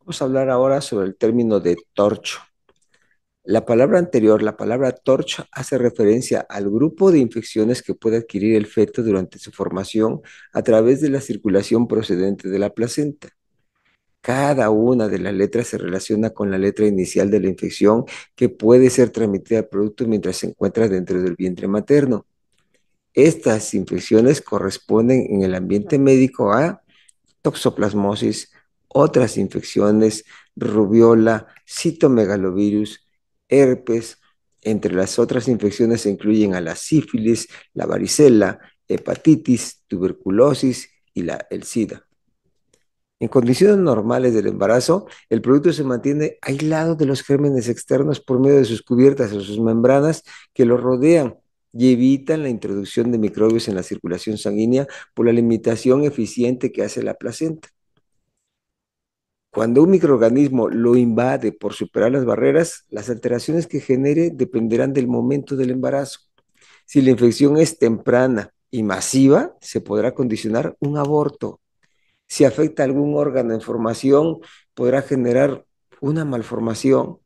Vamos a hablar ahora sobre el término de torcho. La palabra anterior, la palabra torcho, hace referencia al grupo de infecciones que puede adquirir el feto durante su formación a través de la circulación procedente de la placenta. Cada una de las letras se relaciona con la letra inicial de la infección que puede ser transmitida al producto mientras se encuentra dentro del vientre materno. Estas infecciones corresponden en el ambiente médico a toxoplasmosis, otras infecciones, rubiola, citomegalovirus, herpes. Entre las otras infecciones se incluyen a la sífilis, la varicela, hepatitis, tuberculosis y la, el SIDA. En condiciones normales del embarazo, el producto se mantiene aislado de los gérmenes externos por medio de sus cubiertas o sus membranas que lo rodean y evitan la introducción de microbios en la circulación sanguínea por la limitación eficiente que hace la placenta. Cuando un microorganismo lo invade por superar las barreras, las alteraciones que genere dependerán del momento del embarazo. Si la infección es temprana y masiva, se podrá condicionar un aborto. Si afecta algún órgano en formación, podrá generar una malformación.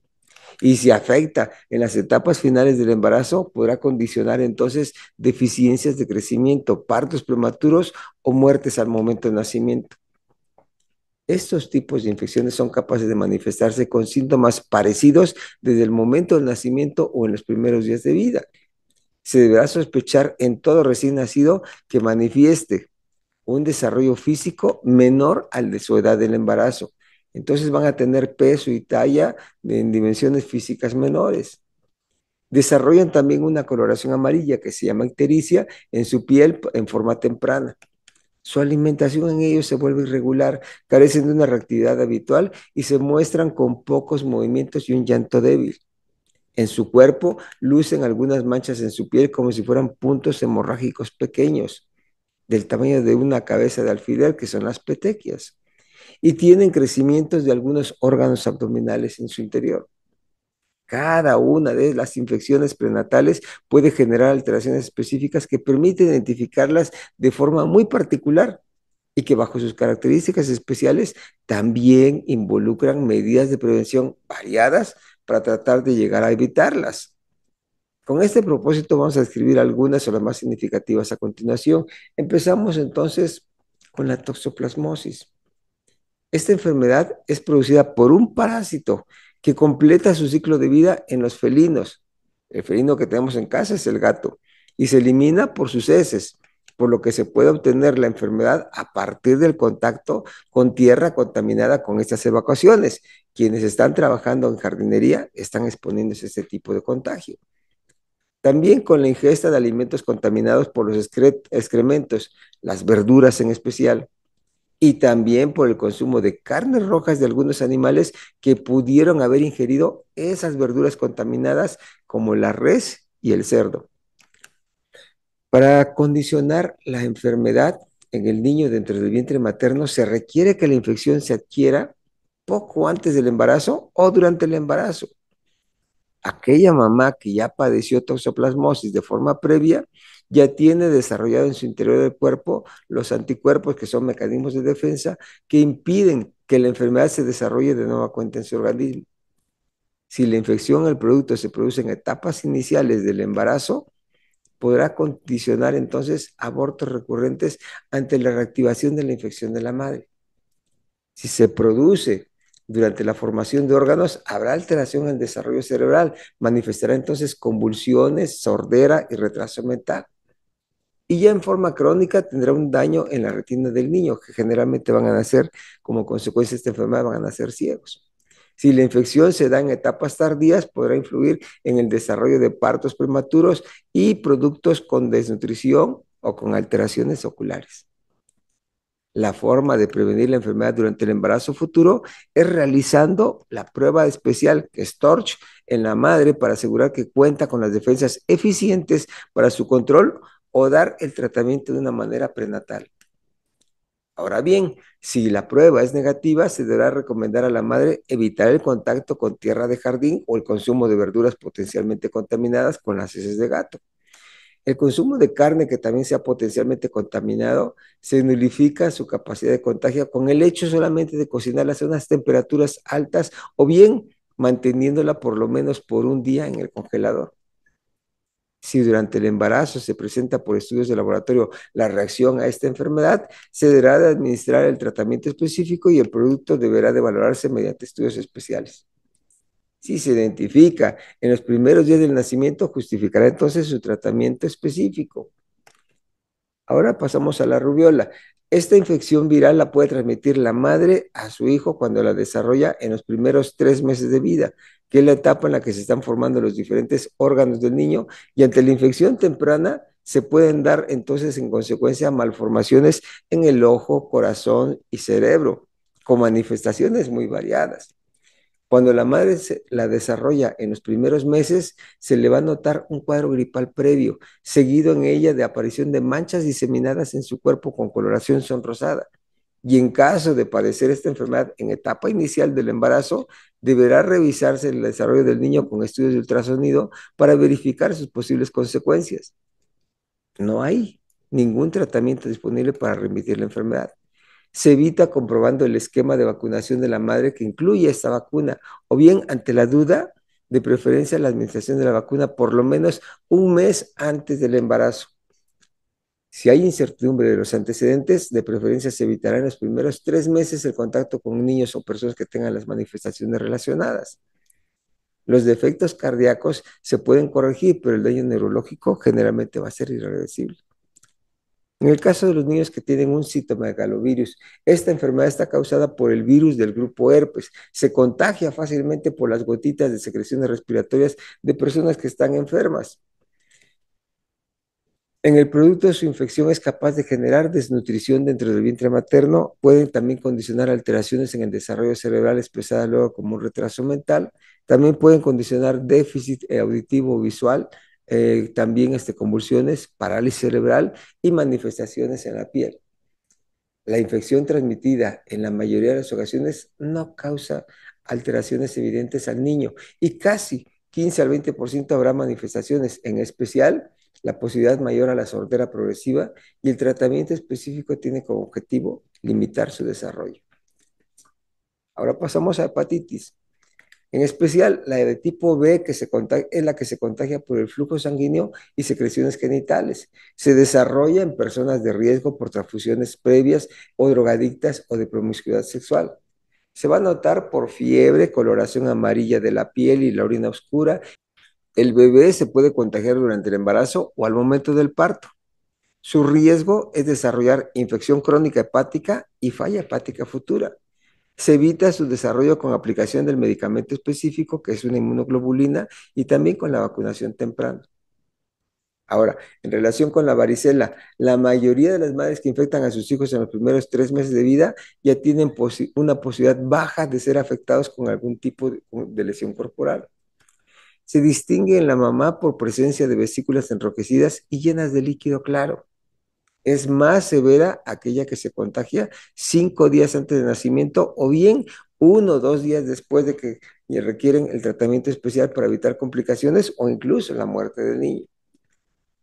Y si afecta en las etapas finales del embarazo, podrá condicionar entonces deficiencias de crecimiento, partos prematuros o muertes al momento del nacimiento. Estos tipos de infecciones son capaces de manifestarse con síntomas parecidos desde el momento del nacimiento o en los primeros días de vida. Se deberá sospechar en todo recién nacido que manifieste un desarrollo físico menor al de su edad del embarazo. Entonces van a tener peso y talla en dimensiones físicas menores. Desarrollan también una coloración amarilla que se llama ictericia en su piel en forma temprana. Su alimentación en ellos se vuelve irregular, carecen de una reactividad habitual y se muestran con pocos movimientos y un llanto débil. En su cuerpo lucen algunas manchas en su piel como si fueran puntos hemorrágicos pequeños, del tamaño de una cabeza de alfiler, que son las petequias, y tienen crecimientos de algunos órganos abdominales en su interior. Cada una de las infecciones prenatales puede generar alteraciones específicas que permiten identificarlas de forma muy particular y que bajo sus características especiales también involucran medidas de prevención variadas para tratar de llegar a evitarlas. Con este propósito vamos a describir algunas o las más significativas a continuación. Empezamos entonces con la toxoplasmosis. Esta enfermedad es producida por un parásito que completa su ciclo de vida en los felinos. El felino que tenemos en casa es el gato y se elimina por sus heces, por lo que se puede obtener la enfermedad a partir del contacto con tierra contaminada con estas evacuaciones. Quienes están trabajando en jardinería están exponiéndose a este tipo de contagio. También con la ingesta de alimentos contaminados por los excrementos, las verduras en especial, y también por el consumo de carnes rojas de algunos animales que pudieron haber ingerido esas verduras contaminadas como la res y el cerdo. Para condicionar la enfermedad en el niño dentro del vientre materno se requiere que la infección se adquiera poco antes del embarazo o durante el embarazo. Aquella mamá que ya padeció toxoplasmosis de forma previa ya tiene desarrollado en su interior del cuerpo los anticuerpos, que son mecanismos de defensa, que impiden que la enfermedad se desarrolle de nueva cuenta en su organismo. Si la infección el producto se produce en etapas iniciales del embarazo, podrá condicionar entonces abortos recurrentes ante la reactivación de la infección de la madre. Si se produce durante la formación de órganos, habrá alteración en el desarrollo cerebral, manifestará entonces convulsiones, sordera y retraso mental y ya en forma crónica tendrá un daño en la retina del niño, que generalmente van a nacer, como consecuencia de esta enfermedad, van a nacer ciegos. Si la infección se da en etapas tardías, podrá influir en el desarrollo de partos prematuros y productos con desnutrición o con alteraciones oculares. La forma de prevenir la enfermedad durante el embarazo futuro es realizando la prueba especial Storch en la madre para asegurar que cuenta con las defensas eficientes para su control o dar el tratamiento de una manera prenatal. Ahora bien, si la prueba es negativa, se deberá recomendar a la madre evitar el contacto con tierra de jardín o el consumo de verduras potencialmente contaminadas con las heces de gato. El consumo de carne que también sea potencialmente contaminado se nulifica su capacidad de contagio con el hecho solamente de cocinarlas a unas temperaturas altas o bien manteniéndola por lo menos por un día en el congelador. Si durante el embarazo se presenta por estudios de laboratorio la reacción a esta enfermedad, se deberá de administrar el tratamiento específico y el producto deberá de valorarse mediante estudios especiales. Si se identifica en los primeros días del nacimiento, justificará entonces su tratamiento específico. Ahora pasamos a la rubiola. Esta infección viral la puede transmitir la madre a su hijo cuando la desarrolla en los primeros tres meses de vida, que es la etapa en la que se están formando los diferentes órganos del niño y ante la infección temprana se pueden dar entonces en consecuencia malformaciones en el ojo, corazón y cerebro, con manifestaciones muy variadas. Cuando la madre la desarrolla en los primeros meses, se le va a notar un cuadro gripal previo, seguido en ella de aparición de manchas diseminadas en su cuerpo con coloración sonrosada. Y en caso de padecer esta enfermedad en etapa inicial del embarazo, deberá revisarse el desarrollo del niño con estudios de ultrasonido para verificar sus posibles consecuencias. No hay ningún tratamiento disponible para remitir la enfermedad se evita comprobando el esquema de vacunación de la madre que incluye esta vacuna, o bien ante la duda, de preferencia la administración de la vacuna por lo menos un mes antes del embarazo. Si hay incertidumbre de los antecedentes, de preferencia se evitará en los primeros tres meses el contacto con niños o personas que tengan las manifestaciones relacionadas. Los defectos cardíacos se pueden corregir, pero el daño neurológico generalmente va a ser irreversible. En el caso de los niños que tienen un de galovirus, esta enfermedad está causada por el virus del grupo herpes. Se contagia fácilmente por las gotitas de secreciones respiratorias de personas que están enfermas. En el producto de su infección es capaz de generar desnutrición dentro del vientre materno. Pueden también condicionar alteraciones en el desarrollo cerebral expresadas luego como un retraso mental. También pueden condicionar déficit auditivo o visual, eh, también este, convulsiones, parálisis cerebral y manifestaciones en la piel. La infección transmitida en la mayoría de las ocasiones no causa alteraciones evidentes al niño y casi 15 al 20% habrá manifestaciones, en especial la posibilidad mayor a la sordera progresiva y el tratamiento específico tiene como objetivo limitar su desarrollo. Ahora pasamos a hepatitis en especial la de tipo B, que se es la que se contagia por el flujo sanguíneo y secreciones genitales. Se desarrolla en personas de riesgo por transfusiones previas o drogadictas o de promiscuidad sexual. Se va a notar por fiebre, coloración amarilla de la piel y la orina oscura. El bebé se puede contagiar durante el embarazo o al momento del parto. Su riesgo es desarrollar infección crónica hepática y falla hepática futura. Se evita su desarrollo con aplicación del medicamento específico, que es una inmunoglobulina, y también con la vacunación temprana. Ahora, en relación con la varicela, la mayoría de las madres que infectan a sus hijos en los primeros tres meses de vida ya tienen una posibilidad baja de ser afectados con algún tipo de, lesión corporal. Se distingue en la mamá por presencia de vesículas enroquecidas y llenas de líquido claro es más severa aquella que se contagia cinco días antes de nacimiento o bien uno o dos días después de que requieren el tratamiento especial para evitar complicaciones o incluso la muerte del niño.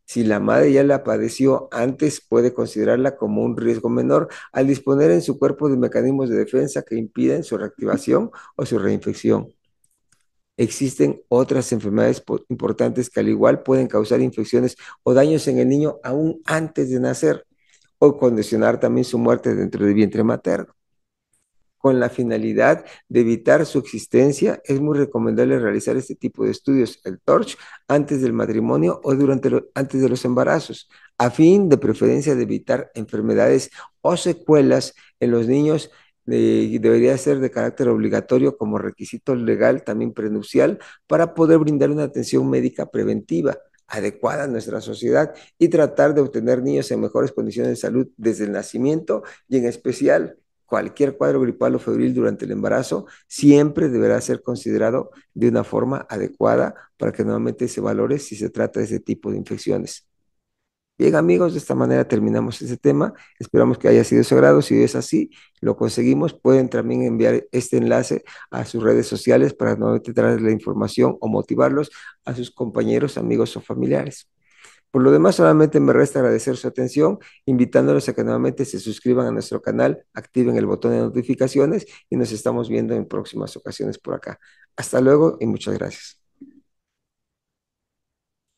Si la madre ya la padeció antes, puede considerarla como un riesgo menor al disponer en su cuerpo de mecanismos de defensa que impiden su reactivación o su reinfección existen otras enfermedades importantes que al igual pueden causar infecciones o daños en el niño aún antes de nacer o condicionar también su muerte dentro del vientre materno. Con la finalidad de evitar su existencia, es muy recomendable realizar este tipo de estudios, el TORCH, antes del matrimonio o durante antes de los embarazos, a fin de preferencia de evitar enfermedades o secuelas en los niños debería ser de carácter obligatorio como requisito legal, también prenupcial, para poder brindar una atención médica preventiva adecuada a nuestra sociedad y tratar de obtener niños en mejores condiciones de salud desde el nacimiento y en especial cualquier cuadro gripal o febril durante el embarazo siempre deberá ser considerado de una forma adecuada para que nuevamente se valore si se trata de ese tipo de infecciones. Bien amigos, de esta manera terminamos este tema. Esperamos que haya sido sagrado, Si es así, lo conseguimos. Pueden también enviar este enlace a sus redes sociales para nuevamente traer la información o motivarlos a sus compañeros, amigos o familiares. Por lo demás, solamente me resta agradecer su atención, invitándolos a que nuevamente se suscriban a nuestro canal, activen el botón de notificaciones y nos estamos viendo en próximas ocasiones por acá. Hasta luego y muchas gracias.